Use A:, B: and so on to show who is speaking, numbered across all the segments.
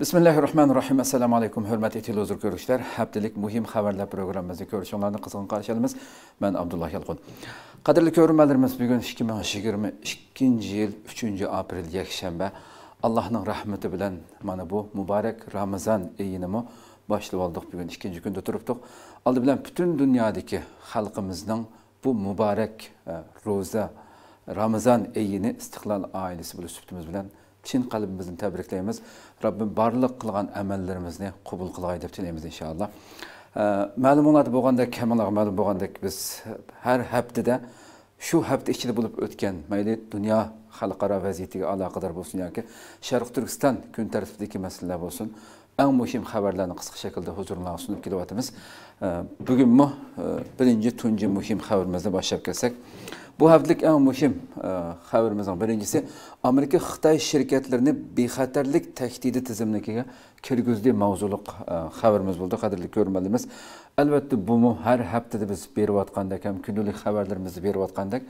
A: Bismillahirrahmanirrahim. Assalamu alaykum. Hörmətli özür görüşlər. Həftəlik mühim haberler proqramımızda görüşənlərini qızğın qarşılayırıq. Ben Abdullah Yalqın. Qadirli görürmənlərimiz, bugün gün 2022-ci il 3 April aprel Allah'ın rahmeti bilen mana bu mübarek Ramazan eyinimi başlayıp olduk bugün ikinci günde turuptuk. Aldı bilen bütün dünyadaki halkımızdan bu mübarek e, roza Ramazan eyini istiklal ailesi bile süptümüz bilen chin qalbimizdan tabriklaymiz robbim barliq qilgan amallarimizni qubul qilay deb tilaymiz inshaalloh ma'lum bo'ladi bo'lgandek hammalarga ma'lum bo'lgandek biz har haftada shu hafta ichida bo'lib o'tgan mayli dunyo xalqaro vaziyatiga aloqador bo'lsin yoki sharq turkiston kun tartibidagi masalalar bo'lsin yəni eng muhim xabarlarni qisqa shaklda huzuringlarga sunib kelyapmiz bugunmi birinchi tunji muhim xabarimizni boshlab kelsak Bu haftlik en muhim haberimizin e, birincisi Amerika Xitay şirketlerini bexatarlik tehdidi tizimligiga kirgizdi mavzuluq haberimiz e, bo'ldi qadrli ko'rmalimiz albatta bu har haftada biz berayotgandek ham kunlik xabarlarimizni berayotgandek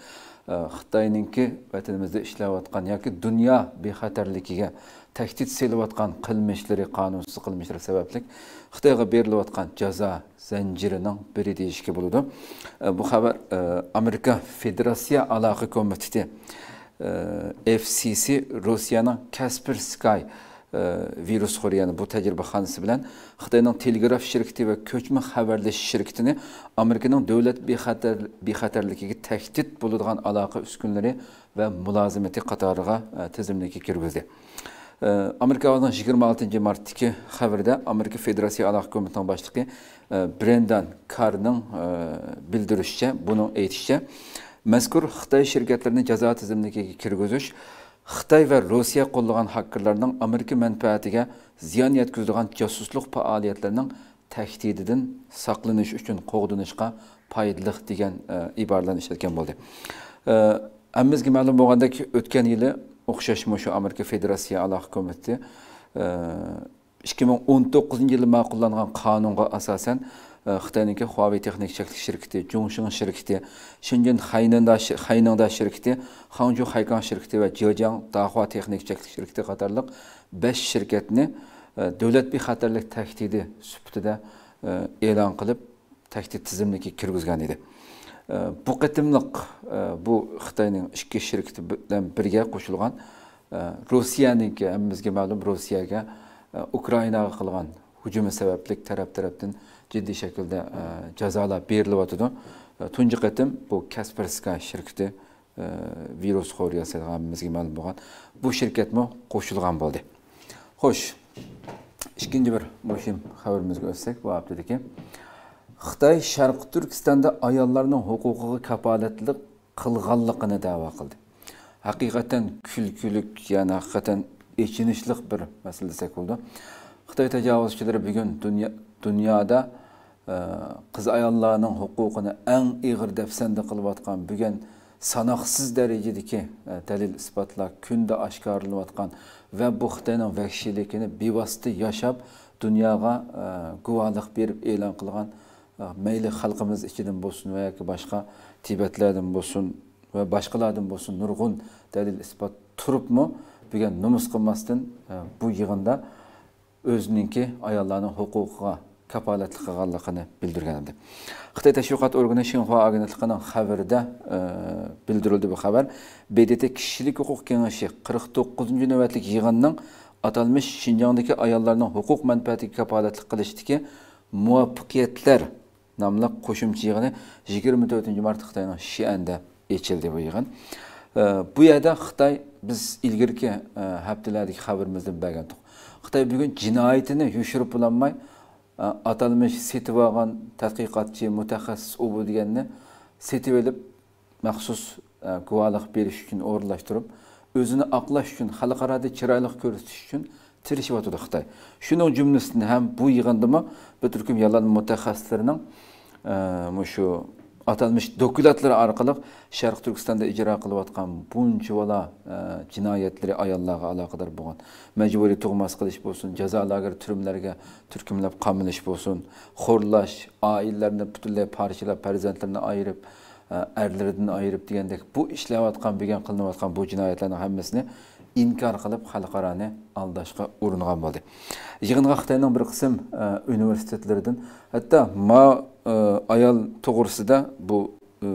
A: Қытайныңке э, бәтінімізді ішләу атқан, яки дүния бейхатерлікіге тәхтит селіп атқан қылмешілері, қанунсыз қылмешілері сәбәплік Қытайға беріліп атқан жаза зәнжірінің бірі дейішке болуды. Э, Бұл қабар э, Америка Федерация Алағы Комитеті FCC Русияның Каспер Sky virus yəni bu təcrübə xanisi bilən Xitayının teleqraf şirkəti və köçmə xəbərləş şirkətini Amerikanın dövlət bexətər bexətərliyiga təhdid bulunduğan əlaqə üskünləri və mülaziməti qatarına e, tizimlikə kirgizdi. Amerikanın 26 martdakı xəbərdə Amerika Federasiya Əlaqə Komitəsinin başlığı e, Brendan Carr'ın e, bildirişçə, bunu etişçə, məzkur Xitay şirkətlərini cəza tizimlikə kirgizish xitoy va rossiya qo'llagan hakkerlarning amerika manfaatiga ziyon yetkazadigan josuslik faoliyatlarining tahdididan saqlanish uchun qo'g'dinishga foydali degan e, iborani ishlatgan bo'ldi e, ma'lum bo'lgandek o'tgan yili o'xshash shu amerika federatsiya aloqa hukumatida 2019 yil ma'qullangan qonunga asosan Қытайныке э, Хуавей техник шеркеті, Чоңшың шеркеті, Шэньчжэн Хайныңда шеркеті, Ханчжу Хайкан шеркеті вә Жэжан Дахуа техник шеркеті қатарлық 5 шеркетіні э, дәулет бейхатерлік тәхтиді сүптіде елан э, қылып, тәхтид тізімдікі кіргізген еді. Бұл қытымлық бұл Қытайның ішкі шеркеті бірге қосылған Русияныкі, әмімізге мәлім Русияға Украинаға қылған hücumu sebeplik taraf taraftan ciddi şekilde e, cezalar belirliyordu. E, tunji qitim bu kasperska shirkiti e, virus koruyası bizga ma'lum bo'lgan bu shirkatmi qo'shilgan bo'ldi xo'sh ikkinchi bir muhim xabarimizga o'tsak bu haftadagi xitoy sharqi turkistonda ayollarning huquqiga kafolatlik qilganligini da'vo qildi haqiqatan kulkulik ya'ni haqiqatan echinishliq bir masala desak bo'ldi xitoy tajovuzchilari bugun dunyoda dünya, Э, қыз аялларының хукукуна әң иғыр дәпсәнді қылып атқан бүген санақсыз дәрежедеке э, дәлел испатлар күнде ашқарылып атқан вә бұл Қытайның вәхшилікіні бейбасты яшап дүнияға э, гуалық беріп елан қылған мәйлі халқымыз ішінен болсын вә башқа тибетлерден болсын вә башқалардан болсын нұрғын дәлел іспат тұрып мұ бүген нұмыс қылмастан бұл йығында өзініңке аялларның хукукуға kapolatli qilganligini bildirgan edi xitoy tashviqot organi shinxua agentligining xabarida e, bildirildi bu xabar bdt kishilik huquq kengashi 49. to'qqizinchi navbatlik yig'inning atalmish shinjongdagi ayollarning huquq manfaatiga kapolatlik qilishdagi muvaffaqiyatlar nomli qo'shimcha yig'ini yigirma to'rtinchi mart xitoyning shianda ochildi bu yig'in e, bu yerda xitoy biz ilgariki e, haftalardagi xabarimizda bilgan xitoy bugun jinoyatini yoshirib bo'lolmay аталмыш сетіп алған тәтқиқатшы мұтахассыс обы дегенні сетіп еліп мақсус куалық беріш үшін орынлаштырып өзіні ақлаш үшін халықарады чырайлық көрістіш үшін тірішіп атуды қытай шын оң жүмінісінің әм бұй ғандыма бір түркім ялан мұтахассыстарының мүші atalmish dokumentlar orqali sharq turkistonda ijro qilayotgan bola e, jinoyatlari ayollarga aloqador bo'lgan majburiy tug'mas qilish bo'lsin jazo lager turmlarga turkumlab qamilish bo'lsin xo'rlash oilalarni butunlay parchalab farzandlarini ayirib erlaridan ayirib degandek bu ishlayotgan bilgan qilinayotgan bu jinoyatlarni hammasini inkor qilib xalqaroni aldashga uringan bo'ldi yig'inga xitoyning bir qism e, universitetlaridan hatto ma E, ayol to'g'risida bu e,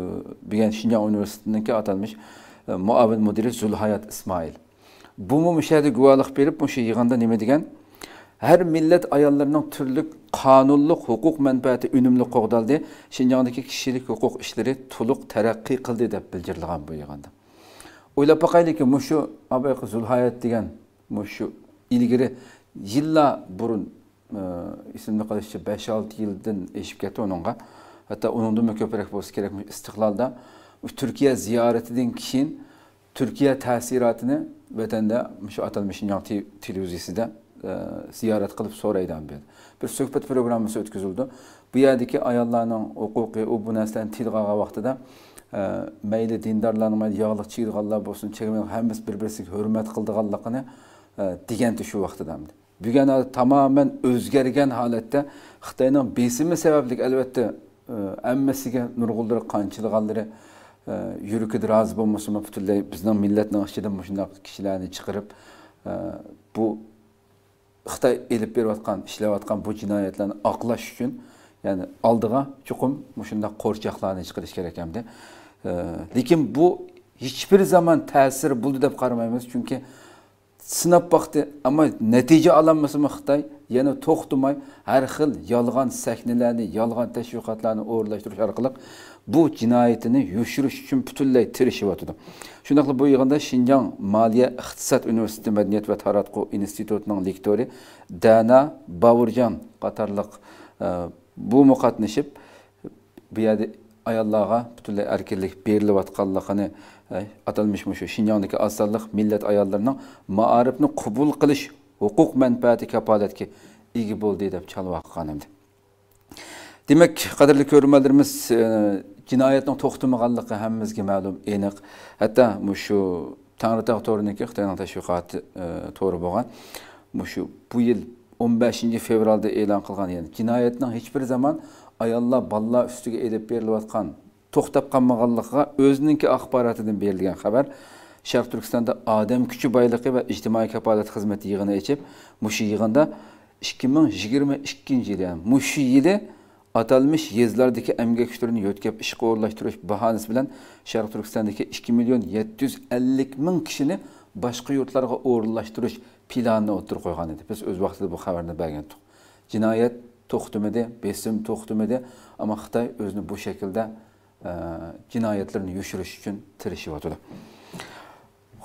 A: bugun shinjon universitetiniki atalmish e, muavin müdürü zulhayat İsmail. bu mushadi guvohlik berib o'sha yig'inda nima degan har millat ayollarining turli qonunliq huquq manfaati unumli qo'g'daldi shinjondagi kishilik huquq ishlari to'liq taraqqiy qildi deb bildirilgan bu yig'inda o'ylab boqaylikki mushu zulhayat degan mushu ilgari yillar burun isimli qilishcha 5-6 yildan eshib ketdi uningga hatto uningdan ko'proq bo'lsa kerak istiqlolda turkiya ziyoratidan keyin turkiya ta'sirotini vatanda shu atalmish televiziyasida e, ziyorat qilib so'raydi berdi bir suhbat programmasi o'tkazildi bu yerdagi ayollarning huquqi u bu narsalarni tilga olgan vaqtida e, mayli dindarlarni mayli yog'liq chiyilganlar bo'lsin hammasi bir birisiga hurmat qildiganligini e, degandi shu vaqtida buguna tamoman o'zgargan holatda xitoyning besimi sababli albatta hammasiga e, nurg'uldir qanchilg'anlari e, yurkida rozi bo'lmasin butunlay bizning millatni ichidan shundoq kishilarni chiqarib e, bu xitoy elib berayotgan ishlayotgan bu jinoyatlarni oqlash uchun ya'ni oldiga chuqum shundoq qo'rchoqlarni chiqarish kerak hamda lekin bu hech bir zamon ta'sir bo'ldi deb qaramaymiz chunki сынап бақты ама нәтиже ала алмасымы қытай yana to'xtamay har xil yolg'on ялған yolg'on tashviqotlarni o'rinlashtirish orqali bu jinoyatini үшін uchun butunlay tirishyotdi shundoq qilib bu yig'inda shinjong moliya iqtisod universiteti madaniyat va Институтының institutining lektori dana bavurjon qatorliq bu qatnashib atalmış mı şu Şinjan'daki asallık millet ayarlarının maarifini kubul kılış, hukuk menfaati kapaletki iyi buldu deyip çalıva kanımdı. Demek kadirli görmelerimiz e, cinayetin toxtumaganlığı hemmizge ma'lum eniq. Hatta şu Tanrıtaq toruniki Xitoyning tashviqoti e, to'ri bo'lgan. Mushu bu yil 15-fevralda e'lon qilgan, ya'ni jinoyatning hech bir zaman ayollar, bolalar ustiga edib berilayotgan to'xtab qolmaganligiga o'zininki axborotidan berilgan xabar sharq turkistonda odam kuchi boyligi va ijtimoiy kafolat xizmati yig'ini ichib mushu yig'inda ikki ming yigirma ikkinchi yili mushu yili atalmış yezlardagi emgek işlerini yötkep iş qoğurlaştırış bahanesi bilen Şarkı Türkistan'daki 2 million 750 ming kishini boshqa yurtlarga o'rinlashtirish planini otur qo'ygan edi Biz o'z vaqtida bu bergan edik. jinoyat toxtumidi, besim toxtumidi ammo xitoy o'zini bu shaklda jinoyatlarni ee, yushirish uchun tirishyotdi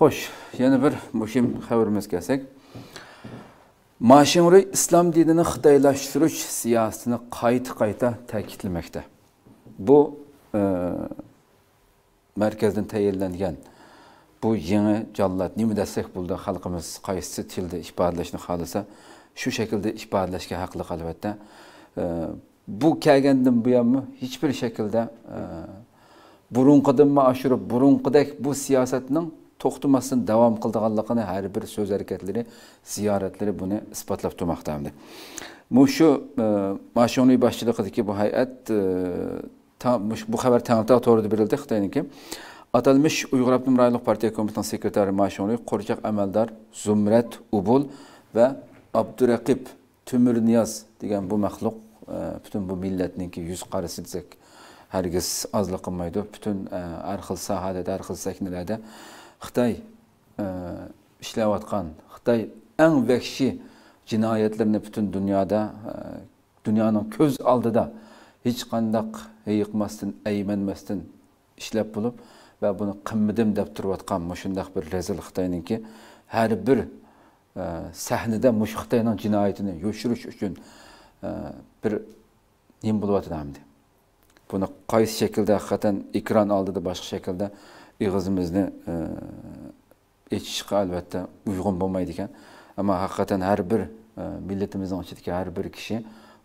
A: xo'sh yana bir muhim haberimiz kelsak mashinri İslam dinini xitoylashtirish siyosatini kayıt qayta ta'kidlamoqda bu e, markazdan tayinlangan bu yangi jallod nima desak bo'ldi xalqimiz qaysi tilda ifodalashni xohlasa shu shaklda ifodalashga haqli albatta bu kelgenden bu yamı hiçbir şekilde e, burunqidimmi burun burunqidek bu siyasetinin to'xtamasdan davom qildiganligini her bir so'z ziyaretleri bunu buni isbotlab turmoqda hamdi bu shu mashuniy boshchiligidagi bu hay'at e, bu xabar tangta to'g'ri berildi xitoyniki atalmish uyg'ur abdum rayonliq partiya komitetining Sekreteri mashuniy qo'rchoq Emeldar, zumrat ubul va abduraqib tumurniyoz degan bu maxluq ee, bütün bu millatninki yuz qarisi desak hargiz ozlik qilmaydi butun e, har xil sohada har xil saknalarda en ishlayotgan xitoy bütün dünyada, e, dünyanın köz dunyoda dunyoning ko'z oldida hech qandaq yiqmasdan aymanmasdan ishlab bo'lib va buni qilmadim deb turayotgan shundaq bir rezil xitoyninki her bir e, sahnada mush xitoyning jinoyatini yoshirish uchun ee, bir nima bo'lyotdi hamdi buni qaysi shaklda haqiqatdan ekran oldida boshqa shaklda ig'izimizni ichishga e, albatta uyg'un bo'lmaydi ekan Ama hakikaten her bir e, millatimizning ichidagi her bir kishi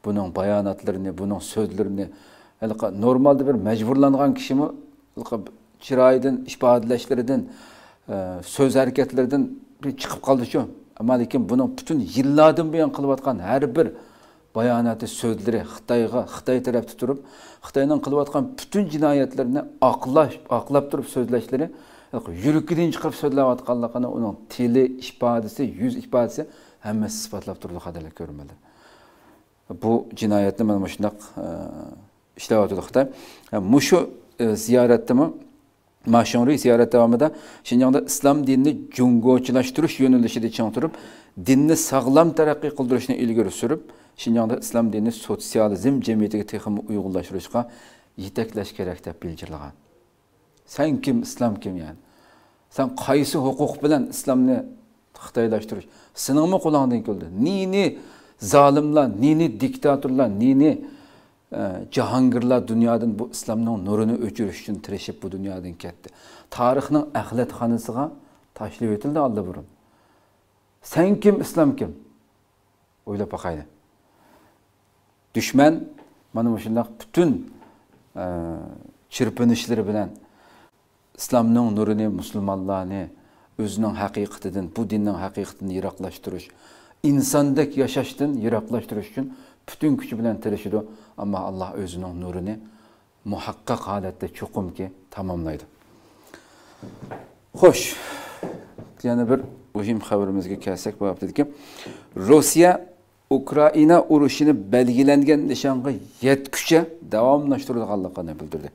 A: buning bayonotlarini buning so'zlarini normalde bir mecburlanan kişi majburlangan kishimi chiroyidan ifodalashlaridan so'z harakatlaridan chiqib Ama shu ammo lekin buni butun yillardan buyon qilayotgan her bir баянаты сөздері Қытайға, Қытай тарапты тұрып, Қытайның қылып атқан бүтін жинайетлеріне ақлап, ақлап тұрып сөзләшлері, жүреккеден шығып сөйлеп атқанлығына оның тілі ипадесі, жүз ипадесі әммесі сипатлап тұрды қадірлі көрінмелі. Бұл жинайетті мен мұшындақ ішлеп атыды Қытай. Мұшы зияретті мұ, Mahşonriy ziyorat davomida Shinjongda İslam dinini jungochilashtirish yo'nalishida chang turib, dinni sog'lom taraqqiy qildirishni ilgari surib, Shinjongda İslam dinini sotsializm jamiyatiga texmi uyg'unlashtirishga yetaklash kerak deb bildirilgan. Sen kim, İslam kim ya'ni? Sen qaysi huquq bilan islomni xitoylashtirish? Seningmi qo'lingdan keldi? Nini zolimlar, nini diktatorlar, nini ee, Cahangirlar dünyadan bu İslamın nurunu öçürüş üçün tirişib bu dünyadan Tarihinin Tarixning axlatxonasiga tashlab etildi aldı burun. Sen kim, İslam kim? O'ylab baqayli. Düşman mana mushundaq bütün e, chirpinishlari bilan İslamning nurini, musulmonlarni özünün haqiqatidan, bu dinin haqiqatidan yiroqlashtirish, insondek yaşaştın yiroqlashtirish uchun bütün küçü bilen tirişidi ama Allah özünün nurunu muhakkak halette um ki tamamlaydı. Hoş. Yani bir muhim haberimizge kelsek bu hafta ki Rusya Ukrayna uruşini belgilengen nişanga yetküçe devamlaştırılganlıklarını bildirdi.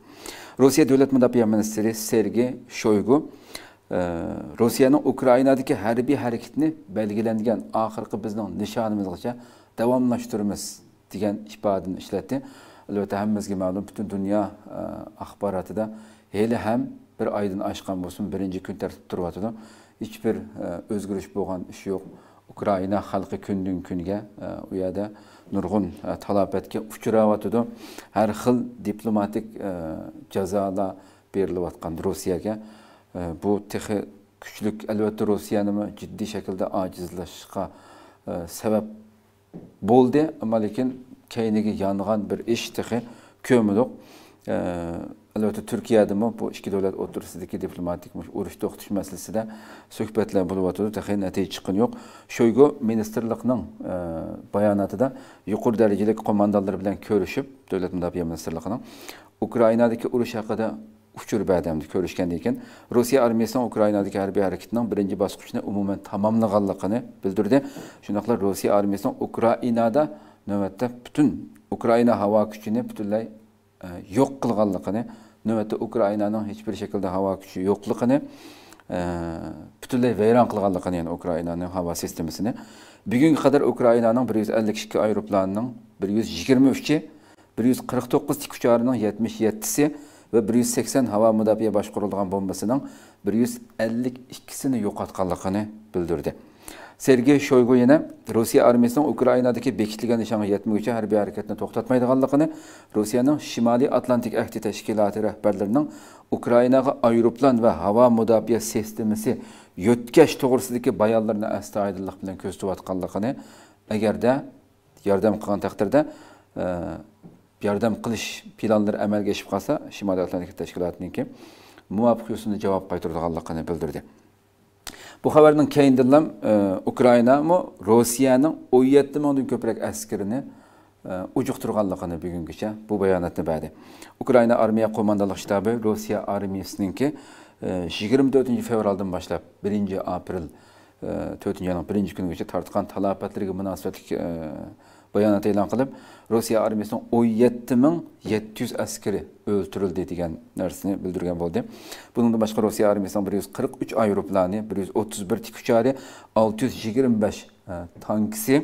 A: Rusya Devlet müdafiye Ministeri Sergi Shoygu e, Rusyanın Ukrayna'daki Ukraynadaki hərbi hərəkətini belgilengen ahırkı bizden nişanımızgacha davomlashtiramiz degan ifodani ishlatdi albatta hammamizga ma'lum butun dunyo e, axborotida hali ham bir oydan oshgan bo'lsin birinchi kun tartib turyotidi hech bir o'zgarish e, bo'lgan ish yo'q ukraina xalqi kundan kunga u e, yerda nurg'un talafotga uchrayotidi har xil diplomatik jazolar berilayotgan rossiyaga bu texi kuchlik albatta rossiyani jiddiy shaklda ojizlashishga sabab bo'ldi ammo lekin keyiniga yong'an bir ish eshitigi ko'miliq albatta turkiyadami bu ikki davlat o'rtasidagi diplomatik urush to'xtash masalasida suhbatlar bo'lyotgandi tahay natija chiqqani yo'q shoygu ministrlikning bayonotida yuqori darajadagi qo'mondonlar bilan ko'rishib davlat mudofaa ministrligining ukrainadagi urush haqida uchur badamni ko'rishgan ekan rossiya armiyasining ukrainadagi harbiy harakatining birinchi bosqichini umuman tamomlaganligini bildirdi shundoqla rossiya armiyasining ukrainada navbatda butun ukraina havo kuchini butunlay e, yo'q qilganligini navbatda ukrainaning hech bir shaklda havo kuchi yo'qligini e, butunlay vayron qilganligini ya'ni ukrainani havo sistemasini bugunga qadar ukrainaning 152 yuz ellik ikki 149 tik ucharining yetmish ve 180 hava müdafiye başkurulgan bombasının 152'sini yo'qotganligini bildirdi. Sergey Shoygu yana Rusiya armiyasining Ukrainadagi bekitilgan nishonga yetmaguncha harbiy harakatni to'xtatmaydiganligini, Rusya'nın Şimali Atlantik ahdi tashkiloti rahbarlarining Ukrainaga ayroplan va havo mudofaa sistemasi yo'tkash to'g'risidagi bayonlarni astoydillik bilan ko'zatayotganligini, agarda yordam qilgan taqdirda e, Yardım yordam qilish planlari amalga oshib qolsa shimoliy atlantika tashkilotiniki muvofiq yo'sinda javob qaytaradiganligini bildirdi bu haberin Ukrayna mı keyindan ham e, ukrainami rossiyaning o'n yetti mingdan ko'proq askarini e, ujuqtirganligini bugungacha bu bayonotni verdi. Ukrayna armiya qo'mondonlik Rusya rossiya armiyasiniki e, yigirma 24 fevraldan boshlab birinchi aprel to'rtinchi oyning birinchi kunigacha tortgan talofatlarga munosabatli bayonot e'lon qilib rossiya armiyasining o'n yetti ming yetti yuz askari o'ldirildi degan narsani bildirgan bo'ldi bundan boshqa rossiya armiyasining bir yuz qirq uch aeroplani bir yuz o'ttiz bir tikuchari olti yuz yigirma besh e, tankisi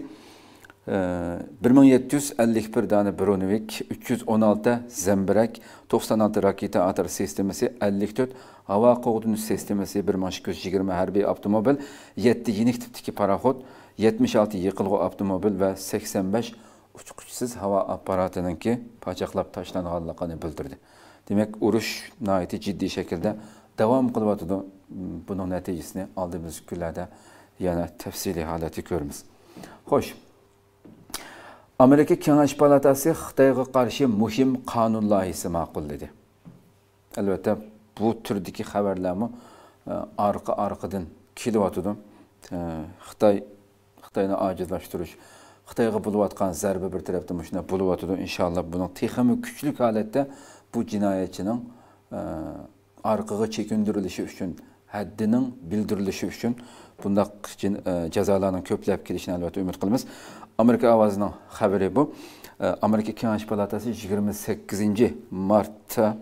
A: e, bir ming yetti yuz ellik bir dona bronevik uch yuz o'n olti zambirak to'qson olti raketa atar sistemasi ellik to'rt havo qo'g'dinish sistemasi bir ming ikki yuz yigirma harbiy avtomobil yetti yirik tipdagi paroxod 76 yıkılğı avtomobil ve 85 uçqıçsız hava aparatının ki apparatınınki paçaqlab taşlanğanlığını bildirdi. Demek uruş nayeti ciddi şekilde devam kılıyordu. Bunun neticesini aldığımız günlerde yani tefsili haleti görürüz. Hoş. Amerika Kengash Palatası karşı qarşı muhim qanun layihasi dedi. Elbette bu turdagi xabarlarni e, arka arqadan kelyotdi. E, Xitoy Қытайны ажизлаштырыш, Қытайға болып атқан зәрбі бір тарапты мұшына болып атыды, иншалла бұның тихамы күчлік әлетті bu jinoyatchining orqaga e, chekindirishi uchun haddining bildirilishi için bundoq jazolarning e, ko'plab kelishini albatta umid qilamiz amerika ovozining xabari bu e, amerika kengash palatasi 28 sakkizinchi martda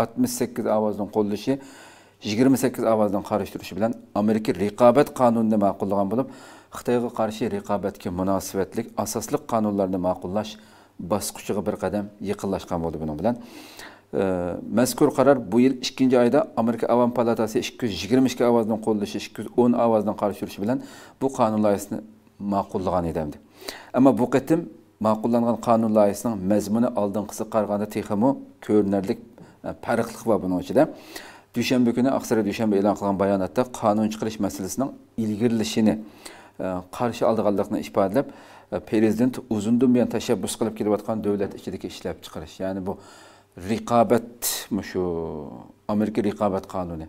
A: oltmish sakkiz ovozning qo'llashi yigirma sakkiz ovozning qarshi turishi bilan amerika raqobat qonunini ma'qullagan bo'lib xitoyga qarshi raqobatga munosabatlik asosli qonunlarni ma'qullash bosqichiga bir qadam yaqinlashgan bo'ldi buning bilan mazkur qaror bu yil ikkinchi oyda amerika Avam palatasi ikki yuz yigirma ikki ovozdan qo'llashi ikki yuz o'n ovozdan qarshi turishi bilan bu qonun loyihasini ma'qullagan edimdi ammo bu qatim ma'qullangan qonun loyihasining mazmuni oldingisi qaraganda texmu ko'rinarlik farqliq e, va buning ichida dushanba kuni aqsara dushanba e'lon qilgan bayonotda qonun chiqarish masalasining ilgirilishini qarshi oldiganlikni ifodalab prezident uzundan buyon tashabbus qilib kelayotgan devlet içindeki ishlab chiqarish ya'ni bu raqobat shu amerika raqobat qonuni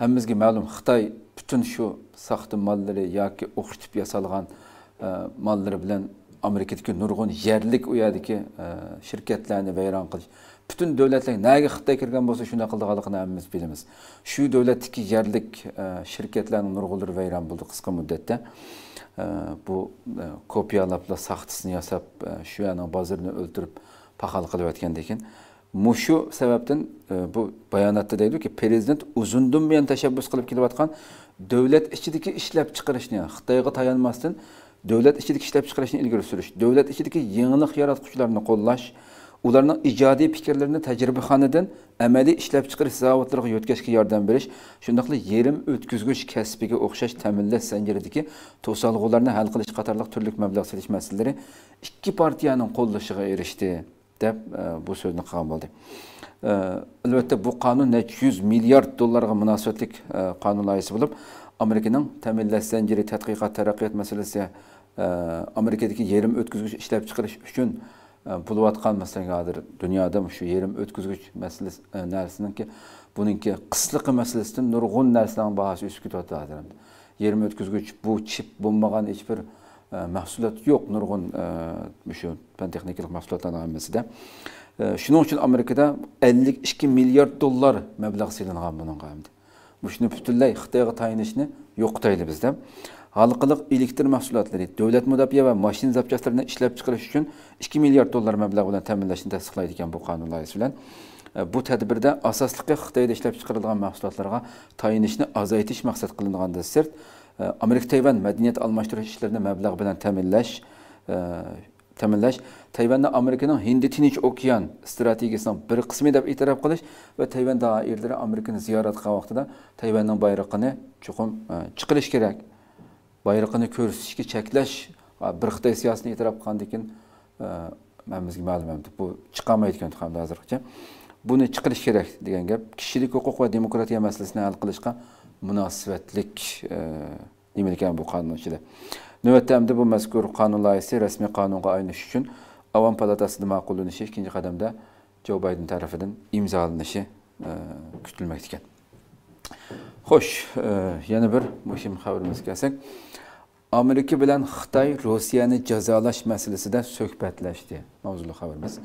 A: hammamizga ma'lum xitoy butun shu soxta mollari yoki o'xshitib yasalgan e, malları bilen amerikadagi nurg'un yerlik u yerdagi e, shirkatlarni vayron qilish Bütün devletler nega xitoy kirgan bo'lsa shunday qildiganligini hammamiz bilamiz shu davlatdagi yerlik e, shirkatlarni nurg'unlari vayron buldu qisqa müddette. bu e, kopyalabla saxtasini yasab e, shu yana bozirini pahal paxal qilayotgan ekan mushu sababdan bu bayonotda ki, prezident teşebbüs kılıp tashabbus qilib kelayotgan davlat ichidagi ishlab yani, xitoyga tayanmasdan davlat ichidagi ishlab chiqarishni ilgari surish davlat ichidagi yangilik yaratıkçılarını qo'llash ularning ijodiy fikrlarini tajribaxonadan amaliy ishlab chiqarish zavodlariga yo'tkazishga yordam berish shundoqli yerim o'tkazgich kasbiga o'xshash ta'minlash zanjiridagi to'solg'ularni hal qilish qatorliq turli mablag' silish masalalari ikki partiyaning qo'llashiga erishdi deb e, bu so'zni qilgan bo'ldi e, albatta bu qonun necha yuz milliard dollarga munosabatlik e, qonun loyihasi bo'lib amerikaning ta'minlash zanjiri tadqiqot taraqqiyot masalasi e, amerikadagi yerim o'tkazgich ishlab chiqarish uchun buluvatkan ee, meselegadır dünyada şu yerim ötküzgüç meselesi nersinden ki bunun ki kıslıkı meselesinden nurgun nersilerin bahası üst kütüvatıdır. Yerim ötküzgüç bu çip bulmagan hiçbir e, mahsulat yok nurgun e, şu pen teknikilik mahsulatlarına hemmesi de. E, şunun için Amerika'da 52 milyar dolar meblağ silingan bunun gamdi. Bu şunu bütünley Xitayga yok yo'qtaydi bizde. xalqiliq elektr mahsulotlari davlat mudofaa va mashina zapchastlarini ishlab chiqarish uchun ikki milliard dollar mablag' bilan ta'minlashni tasdiqlaydi ekan bu qonun loyihasi bilan e, bu tadbirda asosliqi xitoyda ishlab chiqarilgan mahsulotlarga tayinishni ozaytish maqsad da sirt e, amerika tayvan madaniyat almashtirish ishlarini mablag' bilan ta'minlash e, ta'minlash Tayvanda Amerikanın hindi tinch okean strategiyasining bir qismi deb e'tirof qilish va tayvan doirlari amerikani ziyorat qilgan vaqtida tayvanning bayroqini chuqur chiqarish kerak bayrog'ini ko'rsatishga cheklash va bir xitoy siyosatini e'tirof qilgandan keyin e, bizga ma'lum emas bu chiqolmayotgan hamda hozirgacha buni chiqarish kerak degan gap kishilik huquq va demokratiya masalasini hal qilishga munosabatlik nima e, ekan bu qonun ichida navbatda hamda bu mazkur qonun loyihasi rasmiy qonunga aylanish uchun avon palatasida ma'qullanishi ikkinchi qadamda jo bayden tarafidan imzolanishi e, kutilmoqda ekan xo'sh yana bir muhim xabarimiz kelsak amerika bilan xitoy rossiyani jazolash masalasida suhbatlashdi mavzuli xabarimiz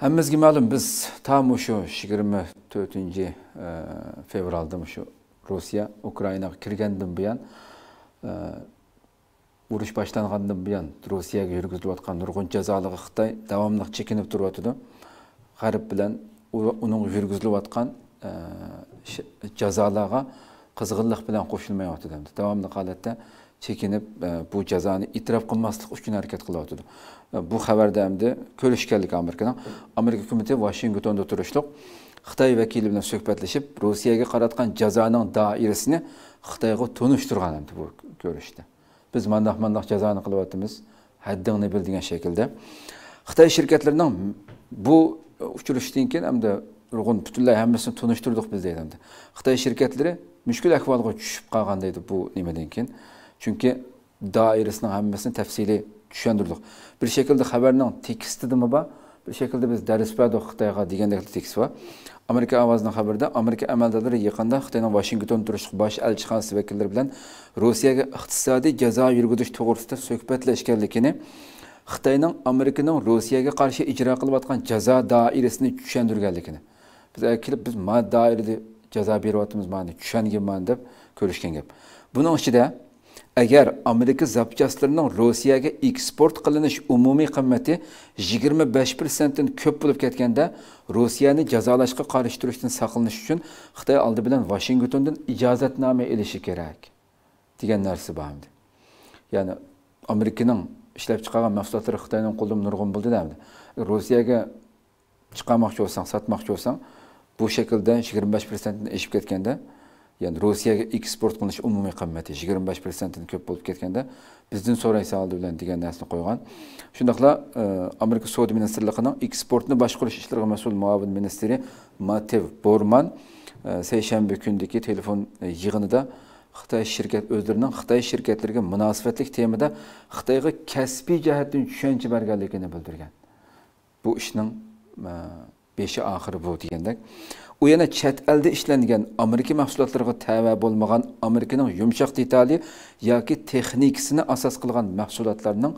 A: hammamizga ma'lum biz tam shu 24 to'rtinchi e, fevralda shu rossiya ukrainaga kirgandan buyon e, urush boshlangandan buyon rossiyaga yurgizilayotgan nurg'un jazoliq xitoy davomli chekinib turyotidi g'arb bilan uning yurgizilayotgan e, jazolarga qizg'inlik bilan qo'shilmayotdi davomli holatda chekinib e, bu jazoni itrof qilmaslik uchun harakat qilyotdi e, bu xabarda hamda ko'rishganlik amerikadan amerika hukumati vashingtonda turishliq xitoy vakili bilan suhbatlashib rossiyaga qaratgan jazoning doirasini xitoyga tunishtirgan hamda bu ko'rishdi biz mandoq mandoq jazoni qilyapmiz haddingni bil degan shaklda xitoy shirkatlarining bu uchrashishdan keyin hamda urg'un butunlay hammasini tunishtirdik biz deydi xitoy shirkatlari mushkul ahvolga tushib qolgan deydi bu nimadan keyin chunki doirasini hammasini tafsiliy tushuntirdik bir shaklda xabarning teksti nima bor bir shaklda biz dars xitoyga degandek tekst bor amerika ovozining xabarida amerika amaldorlari yaqinda xitoyning vashington turish bosh elchixonasi vakillari bilan rossiyaga iqtisodiy jazo yurgizish to'g'risida suhbatlashganligini xitoyning amerikaning rossiyaga qarshi ijro qilayotgan jazo doirasini tushuntirganligini biz kelib biz ma doirada jazo beryapmiz mani tushunganman deb ko'rishgan gap buning ichida agar amerika zapchastlarining rossiyaga eksport qilinish umumiy qimmati 25 besh persentdan ko'p bo'lib ketganda rossiyani jazolashga qarshi turishdan saqlanish uchun xitoy oldi bilan vashingtondan ijozatnoma ilishi kerak degan narsa bor ya'ni amerikaning ishlab chiqargan mahsulotlari xitoyning qo'lida nurg'un bo'ldida rossiyaga chiqarmoqchi bo'lsang sotmoqchi bo'lsang bu shaklda yigirma besh persentdan eshib ketganda ya'ni rossiyaga eksport qilinish umumiy qimmati yigirma besh prosentdan ko'p bo'lib ketganda bizdan so'rang savol bilan degan narsani qo'ygan shundoqla e, amerika savdo ministrligining eksportni boshqarish ishlariga mas'ul muavin ministri matev borman e, seshanba kundagi telefon e, yig'inida xitoy shirkat o'zlarining xitoy shirkatlariga munosabatlik temada xitoyga kasbiy jihatdan tushuncha berganligini bildirgan bu ishning beshi oxiri bu degandek u yana chet elda ishlangan amerika mahsulotlariga tava bo'lmagan amerikaning yumshoq detali yoki texnikasini asos qilgan mahsulotlarning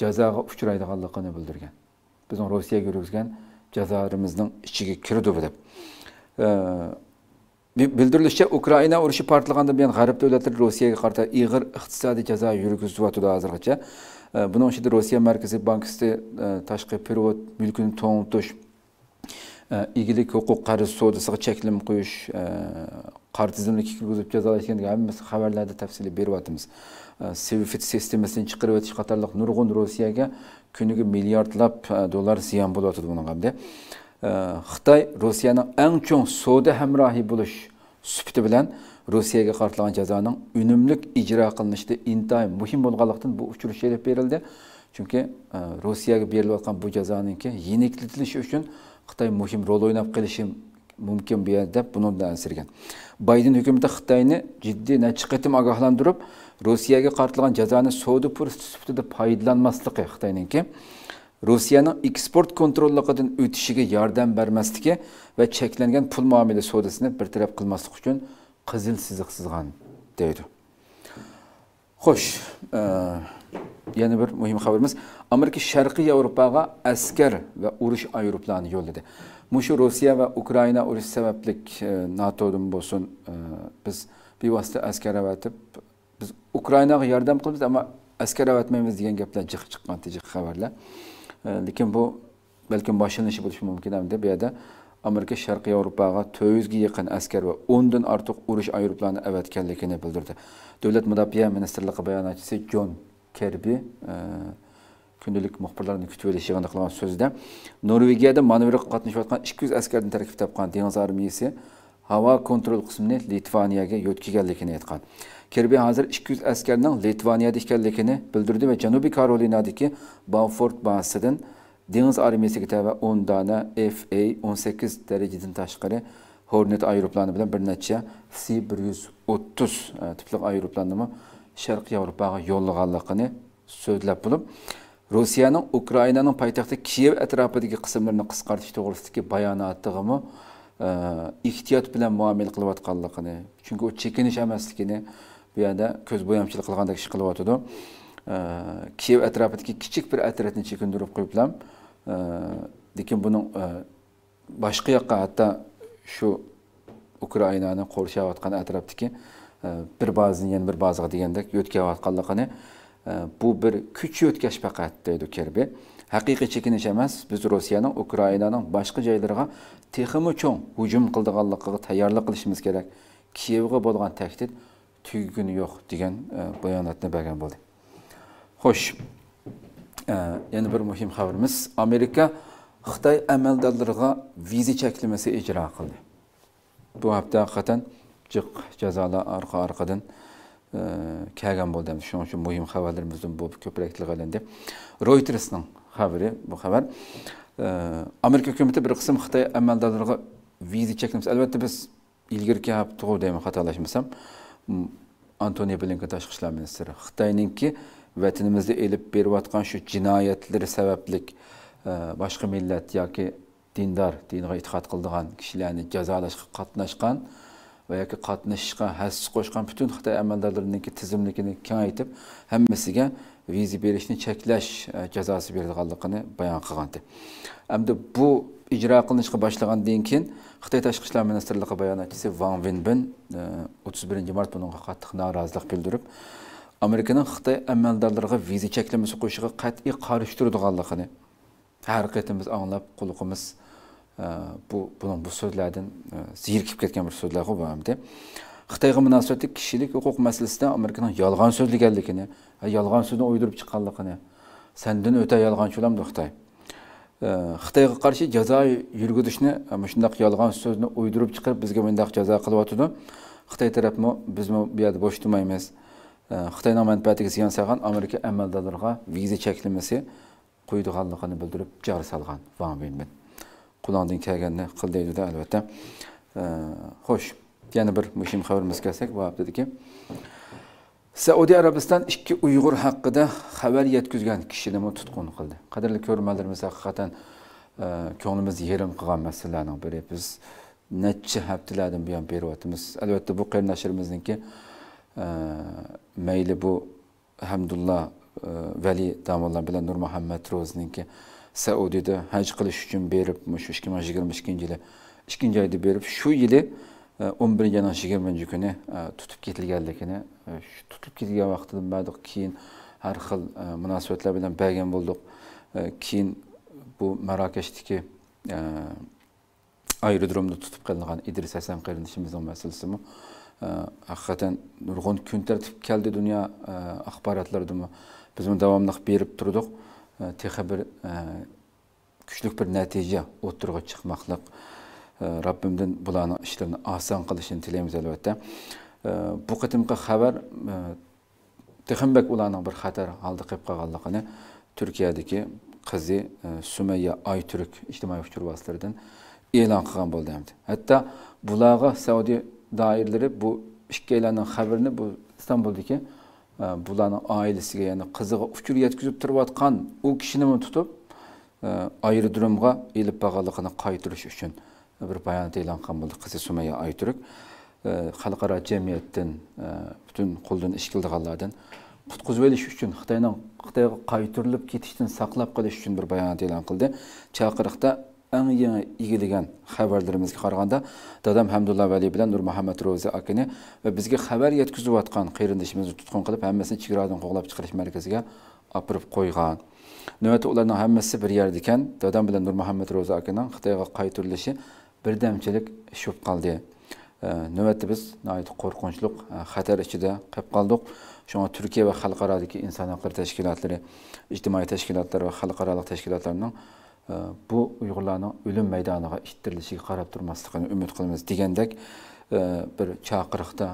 A: jazoga uchraydiganligini bildirgan bizning rossiyaga yurgizgan jazorimizning ichiga kirdi bu deb bildirilishicha ukraina urushi portlagandan buyon g'arb davlatlari rossiyaga qarata ig'ir iqtisodiy jazo yurgizyotdi hozirgacha buning ichida rossiya markaziy bankisi e, tashqi перевод mulkini to'ntish igilik huquq qarz savdosiga cheklim qo'yish qarz tizimini kirgizib jazolayotganga hammasi xabarlarda tafsilib beryapmiz svifit sistemasini chiqarib o'tish qatorliq nurg'un rossiyaga kuniga milliardlab dollar ziyon bo'lyotdi buninqamda xitoy rossiyani eng cho'ng savdo hamrohi bo'lish sufti bilan rossiyaga qartilgan jazoning unumlik ijro qilinishida intayin muhim bo'lganlikdan bu uchur sherif berildi chunki rossiyaga berilayotgan bu jazoniki yeniklatilishi uchun xitoy muhim rol o'ynab qelishi mumkin bu deb buni ansirgan bayden hukumati xitoyni jiddiy necha qatim ogohlantirib rossiyaga qaratilgan jazoni savdo fursati sifatida foydalanmasligi xitoyninki rossiyaning eksport kontrolligidan o'tishiga yordam bermasligi va cheklangan pul muomala savdosini bartaraf qilmaslik uchun qizil chiziq sizgan deydi xo'sh yana bir muhim xabarimiz amerika sharqiy yevropaga askar va urush aeroplani yo'lladi mushu rossiya va ukraina urushi sababli e, natodan bo'lsin e, biz bevosita askar avatib biz ukrainaga yordam qilamiz ammo askar avatmaymiz degan gaplar chiqib chiqqan xabarlar e, lekin bu balkim boshlanishi bo'lishi mumkin deb bu yerda amerika sharqiy yevropaga to'rt yuzga yaqin askar va o'ndan ortiq urush aeroplani avatganligini bildirdi davlat mudofaa ministrligi bayonotchisi jon kerbi күнделік мұхбарлардың күтіп еді шиғанда қылған сөзді норвегияда маневр қатынашып жатқан 200 әскердің тәркіп тапқан деңіз армиясы hava kontrol kısmını Litvaniyaga yo'tib kelganligini aytgan. Kirby hozir 200 askerden Litvaniyada ekanligini bildirdi ve Janubiy Karolinadagi Beaufort bazasidan dengiz armiyasiga tava 10 dona FA-18 dereceden tashqari Hornet aeroplani bilan bir necha C-130 e, tipli aeroplanni sharqiy yevropaga yo'llaganligini so'zlab bo'lib rossiyaning ukrainaning poytaxti kiyev atrofidagi qismlarni qisqartirish to'g'risidagi bayonotigimi e, ehtiyot bilan muomala qilayotganligini chunki u chekinish emasligini bu yerda ko'z bo'yamchilik qilgandek ish qilyotidi e, kiyev atrofidagi kichik bir atrofni chekindirib qo'yib ham e, lekin buning boshqa yoqqa hatto shu ukrainani qo'rshayotgan atrofdagi Э, bir bazadan yana bir bazaga degandek o'tkazayotganligini e, bu bir kuch yo'tkash faqat deydi kerbi haqiqiy chekinish emas biz rossiyaning ukrainaning boshqa joylariga texmi cho'ng hujum qildiganligiga tayyorlik qilishimiz kerak kievga bo'lgan tahdid tuguni yo'q degan e, bayonotni bergan bo'ldi xo'sh e, yana bir muhim xabarimiz amerika xitoy amaldorlariga viza cheklamasi ijro qildi bu hafta haqiqatdan jiq jazolar orqa orqadan e, kelgan bo'ldi shuning uchun muhim xabarlarimizni bu ko'proq tilg'alan deb reutersning xabari bu xabar e, amerika hukumati bir qism xitoy amaldorlariga viza cheklamas albatta biz ilgariki to'g'ri deyman xatolashmasam antoni blinken tashqi ishlar ministri xitoyninki vatanimizda elib berayotgan shu jinoyatlar sabablik e, boshqa millat yoki dindor dinga itoat qildigan kishilarni jazolashga qatnashgan va yoki qatnashishga hassa qo'shgan butun xitoy amaldorlariniki tizimligini kengaytib hammasiga viza berishni cheklash e, jazosi berilganligini bayon qilgandi hamda bu ijro qilinishga boshlagandan keyin xitoy tashqi ishlar ministrligi bayonotchisi van vinbin e, o'ttiz birinchi mart bunga qattiq norozilik bildirib amerikaning xitoy amaldorlariga viza cheklamasi qo'yishiga qat'iy qarshi turadiganligini har qaytimiz anglab qulog'imiz bu buni bu so'zlardan zirkib ketgan bir so'zlarga bo'ldi xitoyga munosabatda kishilik huquq masalasida amerikaning yolg'on so'zlaganligini yolg'on so'zni o'ydirib chiqqanligini sandan o'ta yolg'onchilamdi xitoy xitoyga qarshi jazo yurgizishni shundoq yolg'on so'zni o'ydirib chiqarib bizga bundaq jazo qilyotidi xitoy tarafmi bizmi bu yerda bo'sh turmaymiz xitoyning manfaatiga ziyon solgan amerika amaldorlariga viza cheklamasi qo'yadiganligini bildirib jar solgan van qulongdan kelganini qil deydida albatta xo'sh yana bir muhim xabarimizga kelsak bu haftadagi saudiya arabiston ikki uyg'ur haqida xabar yetkazgan kishini tutqun qildi qadrli ko'rmanlarimiz haqiqatdan e, ko'nglimiz yerim qilgan masalalarni biri biz necha haftalardan buyon beryapmiz albatta bu qarindoshlarimizniki e, mayli bu hamdulloh e, vali domollar bilan nur muhammad ro'zniki saudiyada haj qilish uchun berib shu ikki ming yigirma ikkinchi yili ikkinchi oyda berib shu yili e, o'n birinchidan yigirmanchi kuni e, tutib ketilganligini e, tutib ketilgan vaqtidan badi keyin har xil munosabatlar bilan bergan bo'ldik keyin bu marokashdagi aerodromda tutib qilingan idris hasan qarindishimizning masalasimi haqiqatan nurg'un kun tartibga keldi dunyo axborotlaridami biz buni davomli berib turdik Э, тихі бір э, күшілік бір нәтиже отырға шықмақлық э, Раббімдің бұланың ішілерін асан қылышын тілейміз әлбетті. Бұ қытымқы қабар тихімбек ұланың бір қатар алды қипқа қалдықыны Түркиядекі қызы Сумайя Айтүрік іштимай үшкір басылардың елан қыған болды әмді. Әтті бұлағы Сауди дайырлері бұ үшкейләнің қабірні бұ Истанбулдекі bularni oilasiga ya'ni qiziga uchur yetkazib turayotgan u kishini tutib e, ayridurumga ilib bag'anligini qaytirish uchun bir bayonot e'lon qilgan bo'ldi qizi sumaya aytirik e, xalqaro jamiyatdan e, butun qo'ldan ish qildiganlardan qutqizib olish uchun xitoyni xitoyga qaytirilib ketishdan saqlab qolish uchun bir bayonot e'lon qildi chaqiriqda eng yangi egilgan xabarlarimizga qaraganda dadam hamdulla vali bilan nur muhammad ro'zi akani va bizga xabar yetkazayotgan qarindoshimizni tutqun qilib hammasini chegaradan qo'g'lab chiqarish markaziga opirib qo'ygan navbatda ularning hammasi bir yerda ekan dadam bilan nur muhammad ro'zi akaning xitoyga qaytarilishi birdamchilik shub qoldi navbatda biz qo'rqinchli e, xatar ichida qolib qoldik shunga turkiya va xalqarodagi inson huquqlari tashkilotlari ijtimoiy tashkilotlar va xalqaro tashkilotlarning bu uyg'urlarning o'lim maydoniga ittirilishiga qarab turmasligini umid qilamiz degandek bir chaqiriqda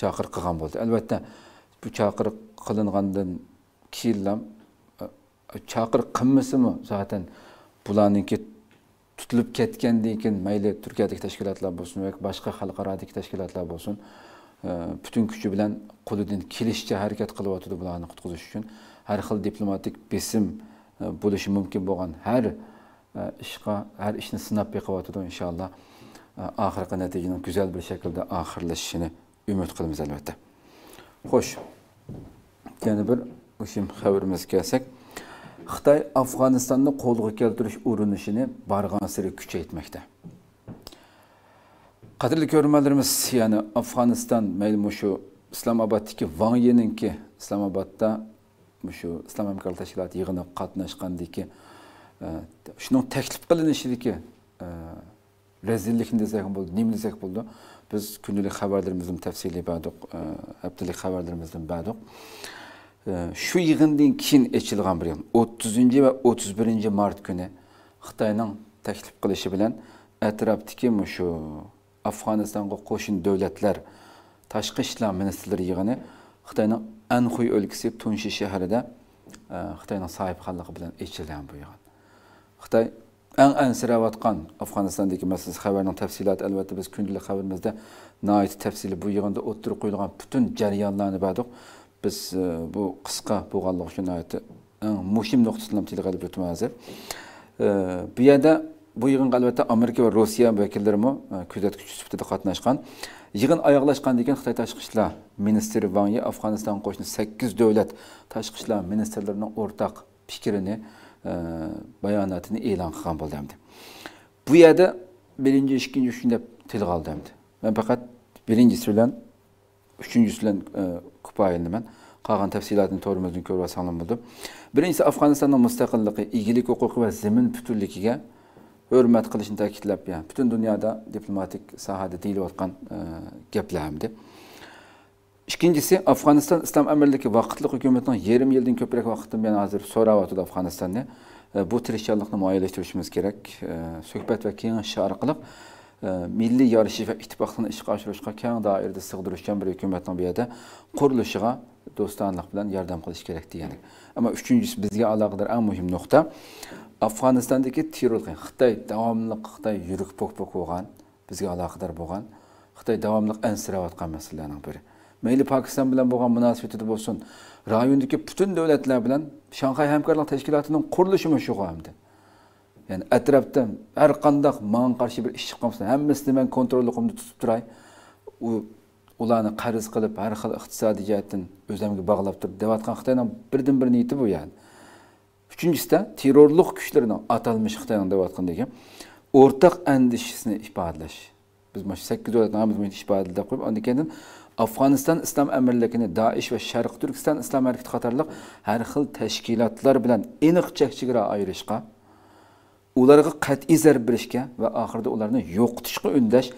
A: chaqir qilgan bo'ldi albatta bu chaqiriq qilingandan keyin ham chaqir qilmasimi zaten bularniki tutilib ketgandan keyin mayli turkiyadagi tashkilotlar bo'lsin yoki boshqa xalqarodagi tashkilotlar bo'lsin butun kuchi bilan qo'lidan kelishcha harakat qilyotdi bularni qutqizish uchun har xil diplomatik besim bo'lishi mumkin bo'lgan har ishqa har ishni sinab beqiyotidi inshaalloh oxirgi natijani go'zal bir shaklda oxirlashishini umid qilamiz albatta xo'sh yana bir o'shim xabarimizga kelsak xitoy afg'onistonni qo'lga keltirish urinishini borg'onsiri kuchaytmoqda qadrli ko'rmalarimiz ya'ni afg'oniston mayli islomobodda shu islom tashkiloti yig'ini qatnashgandiki shuning taklif qilinishidagi rezillikni desak bo'ldi nima desak bo'ldi biz kunlik xabarlarimizni tafsiliy badoq haftalik xabarlarimizdan badoq shu yig'indan keyin echilgan bir yig'in o'ttizinchi va o'ttiz birinchi mart kuni xitoyning taklif qilishi bilan atrofdagi shu afg'onistonga qo'shin davlatlar tashqi ishlar ministrlari yig'ini xitoyning anxuy o'lkasi tunshi shahrida xitoyning sohibxonligi bilan echilgan bu yig'in xitoy eng ansirayotgan afg'onistondagi masalasi xabarning tafsiloti albatta biz kundalik xabarimizda noit tafsili bu yig'inda o'ttirib qo'yilgan butun jarayonlarni bardiq biz e, bu qisqa bo'lganligi uchun eng muhim nuqtasini tilg'alib o'tamiz hozir e, bu yerda bu yig'inga albatta amerika va rossiya vakillarimi e, kuzatuvchi sifatida qatnashgan yig'in oyoqlashgandan keyin xitoy tashqi ishlar ministri van yi afg'oniston qo'shni sakkiz davlat tashqi ishlar ministrlarining o'rtaq fikrini Ee, bayanatını ilan qilgan bo'ldimdi bu yada birinci işkin uchun deb til qoldimdi man faqat birinchisi bilan uchinchisi bilan e, kupa aylanman qolgan tafsilotini to'g'rimizdan ko'rib olsanglar bo'ldi birinchisi afg'onistonni mustaqilligi egalik huquqi va zamin butunligiga hurmat qilishni ta'kidlab butun dunyoda diplomatik sohada deyilayotgan e, gaplar hamdi ikkinchisi afg'oniston islom amirligi vaqtli hukumatining yarim yildan ko'proq vaqtdan men hozir so'rayotdi afg'onistonni e, bu tirishchanlikni moyillashtirishimiz kerak e, suhbat va kengash orqali e, milliy yorishish va ittifoqni ishga oshirishga keng doirada sig'dirishgan bir hukumatni bu yerda qurilishiga do'stonlik bilan yordam qilish kerak degan ammo uchinchisi bizga aloqador eng muhim nuqta afg'onistondagi terrorlik xitoy davomli xitoy yurik pok pok bo'lgan bizga aloqador bo'lgan xitoy davomli ansirayotgan masalalarning biri Meyli Pakistan bilen boğan münasebeti de bolsun. Rayondaki bütün devletler bilen Şanghay Hemkarlık Teşkilatı'nın kuruluşu meşhur hemdi. Yani etrafta her kandak mağın karşı bir iş çıkmışsın. Hemmesini ben kontrollüğümde tutup duray. O, ularını qarız qilib har xil iqtisodiy jihatdan o'zlariga bog'lab turib deyotgan birden birdan bir niyati bu ya'ni uchinchisida terrorlik kuchlarni atalmish xitoyni deyotgan degan o'rtaq andishisini ifodalash biz mana shu sakkiz davlatni ifodalab qo'yib andan keyin Afganistan İslam Əmirlikini, Daesh və Şərq Türkistan İslam Hərəkəti qatarlıq hər xil təşkilatlar bilən eniq çəkçiqra ayırışqa, onlara qəti zərb birişkə və axırda onlarını yoxdışqa öndəş,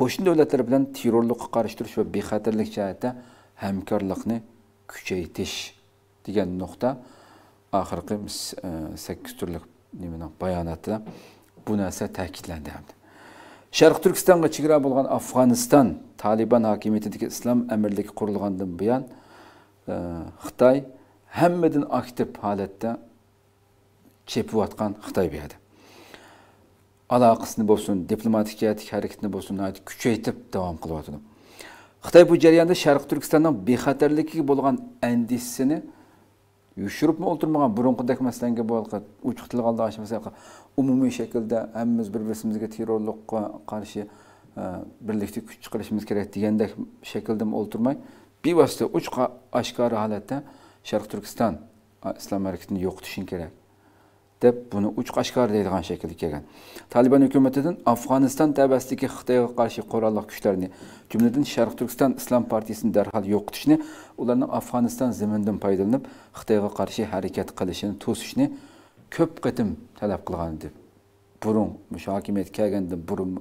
A: qoşun dövlətləri bilən terrorluqqa qarışdırış və bexətərlik cəhətdə həmkarlıqını küçəytiş digən nöqtə axırki 8 türlük bayanatda bu nəsə təkidləndi həmdir sharq turkistonga chegara bo'lgan afg'oniston taliban hokimiyatidagi islom amirligi qurilgandan buyon e, xitoy hammadan aktiv holatda chepiyotgan xitoy bu yerda aloqasini bo'lsin diplomatikatik harakatni bo'lsin kuchaytirib davom qilyotdi xitoy bu jarayonda sharq turkistonning bexatarligiga bo'lgan andisini yuribmi o'tirmagan burunqidek maslanga buyoqqa uch qutili oldi umumiy shaklda hammamiz bir birimizga terrorlikqa qarshi e, birlikda kuch chiqarishimiz kerak degandek shaklda o'tirmay bevosita uch oshkora holatda sharq turkiston e, islom harakatini yo'qotishing kerak deb buni uch qashqar deydigan shaklda kelgan taliban hukumatidan afg'oniston tabasidagi xitoyga qarshi qurolli kuchlarni jumladan sharq turkiston islom partiyasini darhol yo'qotishni ularni afg'oniston zaminidan foydalanib xitoyga qarshi harakat qilishini to'sishni ko'p qatim talab qilgan edi burun shu hokimiyat kelgandan burun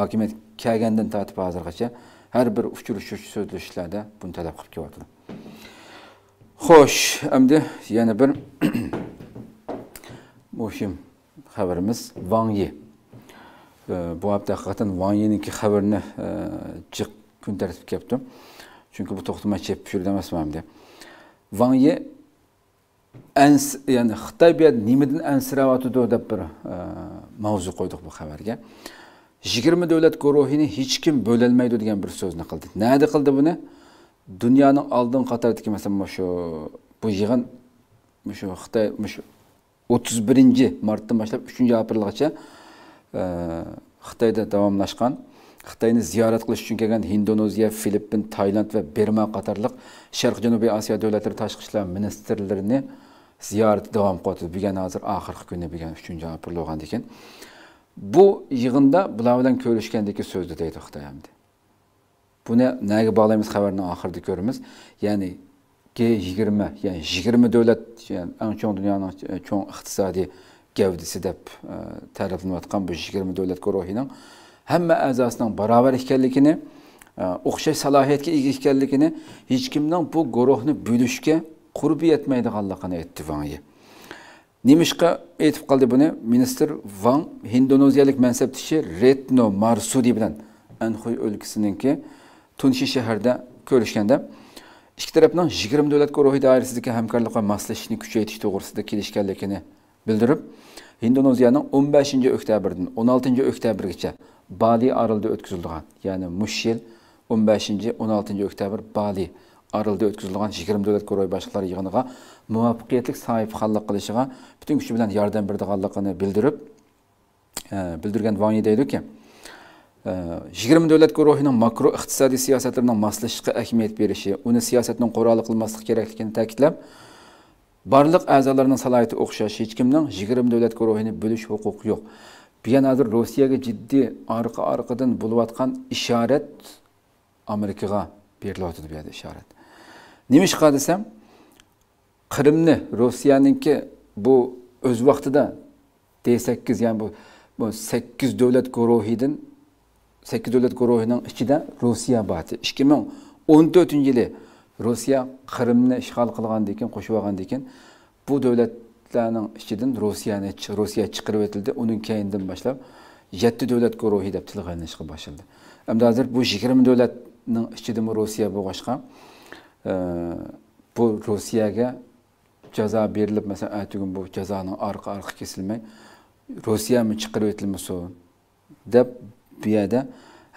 A: hokimiyat kelgandan tortib hozirgacha har bir uchrashuv so'zlashishlarda buni talab qilib kelyaptilar xo'sh endi yana bir bu ishim xabarimiz vangi bu hafta haqiqatdan vanginiki xabarini jiq e, kun tartibga kelibdi chunki bu to'xtamay chep pishirdi emasman deb vangi ans ya'ni xitoy bu nimadan ansirayotidi deb bir e, mavzu qo'ydik bu xabarga yigirma davlat guruhini hech kim bo'lolmaydi degan bir so'zni qildi nada qildi buni dunyoning oldingi qatoridagi masalan shu bu yig'in shu xitoy o'ttiz birinchi martdan boshlab uchinchi aprelgacha e, xitoyda davomlashgan xitoyni ziyorat qilish uchun kelgan indoneziya filippin tailand va berma qatorliq sharq janubiy osiyo davlatlari tashqi ishlar ministrlarini ziyorati davom qilyapti bugun hozir oxirgi kuni bugan uchinchi aprel bo'lgan ekan bu yig'inda bular bilan ko'rishgandagi so'zdi deydi xitoy buni nega bog'laymiz xabarni oxirida ko'ramiz ya'ni G20, yəni 20 dövlət, yəni ən çox dünyanın e, çox iqtisadi gəvdisi də e, tərəflənib atqan bu 20 dövlət qrupu ilə həmmə əzasının bərabər ikənligini, e, oxşaş səlahiyyətə ega ikənligini, heç kimdən bu qrupunu bölüşkə qurbi yetməyidğanlığını etdi Vangi. Nimişqa etib qaldı bunu ministr Van Hindoneziyalik mənsəbdişi Retno Marsudi ilə Anxoy ölkəsininki Tunşi şəhərdə görüşkəndə ikki tarafning yigirma davlatga ruhiy doirasidagi hamkorlik va maslashishni kuchaytirish to'g'risida kelishganligini bildirib indoneziyaning 15 oktyabrdan 16 oktyabrgacha bali orolida o'tkazilgan ya'ni mush yil 15 16 oktyabr bali orolida o'tkazilgan 20 davlat ko'roy boshliqlari yig'iniga muvaffaqiyatli sohibxonlik qilishiga butun kuchi bilan yordam beradiganligini bildirip e, ee, bildirgan vani ki. yigirma davlat guruhining makro iqtisodiy siyosati siyosatlarining moslashishiga ahamiyat berishi uni siyosatning quroli qilmaslik kerakligini ta'kidlab barliq a'zolarning salohiyati o'xshash hech kimning yigirma davlat guruhini bo'lish huquqi yo'q bu yana rossiyaga jiddiy orqa orqadan bo'layotgan ishorat amerikaga berilyotdi bu yerda ishorat nima ishqa desam qrimni rossiyaniki bu o'z vaqtida d sakkiz ya'ni bu sakkiz davlat guruhidan sakkiz davlat guruhining ichida rossiya bor ikki ming o'n to'rtinchi yili rossiya qrimni ishg'ol qilgandan keyin qo'shib olgandan keyin bu davlatlarning ichidan rossiyani rossiya chiqarib o'tildi uning keyindan boshlab yetti davlat guruhi deb tilg'anishga boshlandi endi hozir bu yigirma davlatning ichida rossiya bo'lg'ashqa e, bu rossiyaga jazo berilib masalan aytigun bu jazoni orqa orqa kesilmay rossiyami chiqarib o'tilmasin deb bir yerda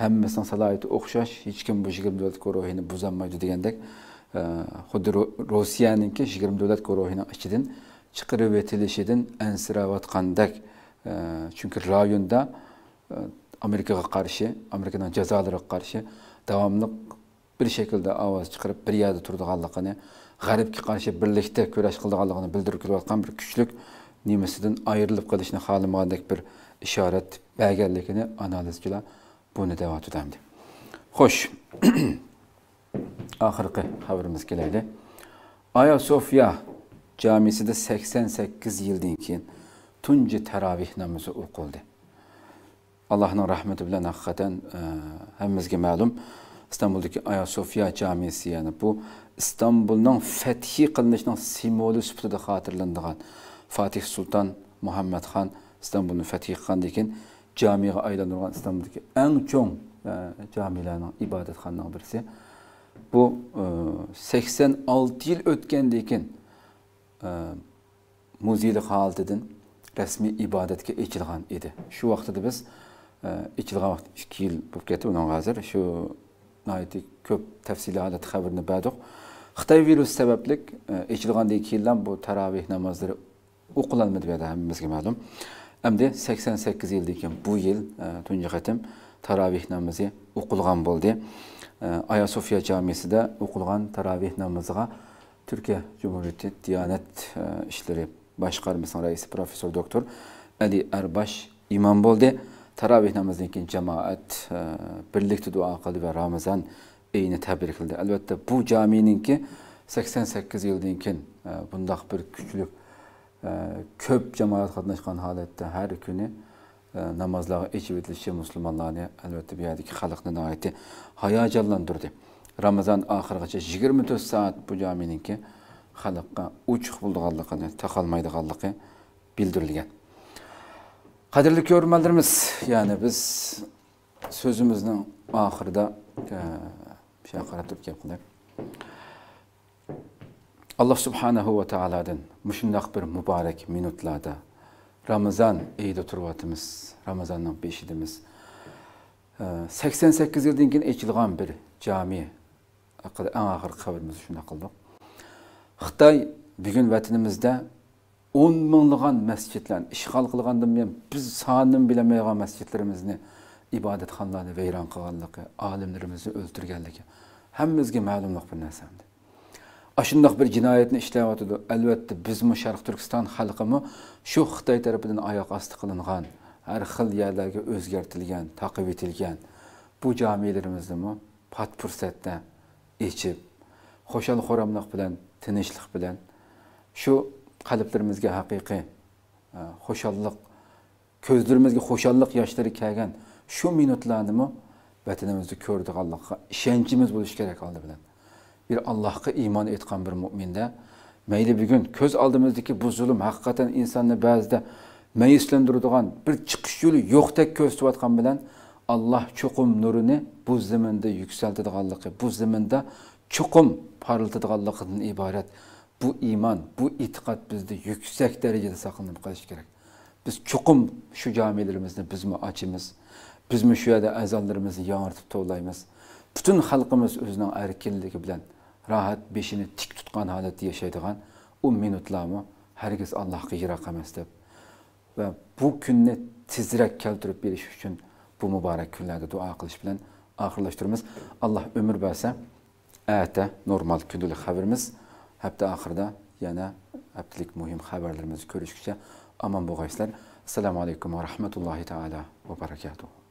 A: hammasini salohiyati o'xshash hech kim bu yigirma davlat guruhini buzolmaydi degandek e, xuddi rossiyaniki yigirma davlat guruhini ichidan chiqarib etilishidan ansirayotgandek chunki rayonda amerikaga qarshi amerikaning jazolariga qarshi davomli bir shaklda ovoz chiqarib bir yerda turadiganligini g'arbga qarshi birlikda kurash qiladiganligini bildirib kelayotgan bir kuchlik nimasidan ayrilib qolishni xohlamagandek bir işaret berganligini analiz bunu devam davat Hoş. xo'sh haberimiz xabarimizga Ayasofya camisi de 88 yildan keyin tunji taravih namozi o'qildi allohning rahmati bilan haqiqatan e, hammamizga ma'lum istanbuldagi ayosofiya camisi ya'ni bu İstanbul'un fathi qilinishining simvoli sifatida xotirlanadigan fatih Sultan sulton muhammadxon İstanbul'un fethi kandikin camiye aydan olan İstanbul'daki en çok e, camilerin ibadet kandığı birisi. Bu 86 e, yıl ötkendikin e, muzili halt edin resmi ibadetki içilgan idi. Şu vakti de biz e, içilgan vakti iki yıl e, bu onun hazır. Şu naiti köp tefsili halet haberini bedok. Xtay virüs sebeplik içilgan iki yıldan bu teravih namazları okulanmadı bir adamımız gibi malum. hamda sakson sakkiz yildan keyin bu yil e, tunji qatim taraveh namozi o'qilgan bo'ldi e, ayasofiya jamiasida o'qilgan taraveh namoziga turkiya jumuriyati diyonat e, ishlari boshqarmasining raisi professor doktor ali arbash imom bo'ldi Taravih namozidan keyin jamoat birlikda duo qildi va Ramazan eyni tabrikladi albatta bu jamininki sakson sakkiz yildan keyin bundoq bir kuchli Ee, köp cemaat ko'p jamoat qatnashgan holatda har kuni namozlarga ichib o'tilishi musulmonlarni albatta bu yerdagi xalqni nihoyatda hayajonlantirdi ramazon oxirigacha yigirma to'rt soat bu jominiki xalqqa uchuq bo'lganligini taqolmaydiganligi bildirilgan qadrli ko'rmanlarimiz ya'ni biz so'zimizni oxirida shu qarab turib gap qilib Allah subhanahu va taolodan mushundoq bir mübarek minutlarda ramazon eyida turyapmiz ramazonning beshidimiz e, sakson sakkiz yildan keyin ochilgan bir jami haqida en ağır xabarimizni shunday qildik xitoy bugün vatanimizda 10 milyon masjidlarni ishg'ol qilgandan buyon biz sonini bilmaydigan masjidlarimizni ibodatxonalarni vayron qilganligi olimlarimizni o'ldirganligi hammamizga ma'lumliq bir narsa shundoq bir jinoyatni ishlayotidi albatta bizmi sharq turkiston xalqimi shu xitoy tarafidan oyoq osti qilingan har xil yerlarga o'zgartirilgan taqib etilgan bu jamiyalarimiznimi pat fursatda ichib xo'shal xo'ramliq bilan tinchlik bilan shu qalblarimizga haqiqiy xo'shallik ko'zlarimizga xo'shallik yoshlari kelgan shu minutlarnimi vatanimizni ko'rdianliqqa ishonchimiz bo'lishi kerak oldi bilan bir Allah'a iman etkan bir müminde. Meyli bir gün köz aldığımızdaki bu zulüm hakikaten insanı bazıda meyislendirdiğen bir çıkış yolu yok tek köz tuvatkan bilen Allah çokum nurunu bu zeminde yükseltidiğallıkı, bu zeminde çokum parıltıdiğallıkından ibaret. Bu iman, bu itikat bizde yüksek derecede saklanıp kalış gerek. Biz çukum şu camilerimizni biz mi açımız, biz mi şu yerde ezanlarımızı yağırtıp to'laymiz. Bütün halkımız özünün erkinliği bilen, rahat beşini tik tutgan holatda yashaydigan u minutlarni hargiz allohga yiroq emas deb va bu kunni tezroq keltirib berish uchun bu muborak kunlarda duo qilish bilan oxirlashtiramiz alloh umr bersa ata normal kundalik xabarimiz hafta oxirida yana haftalik muhim xabarlarimizni ko'rishguncha omon bo'lg'aysizlar assalomu alaykum va rahmatullohi taala va barakatuh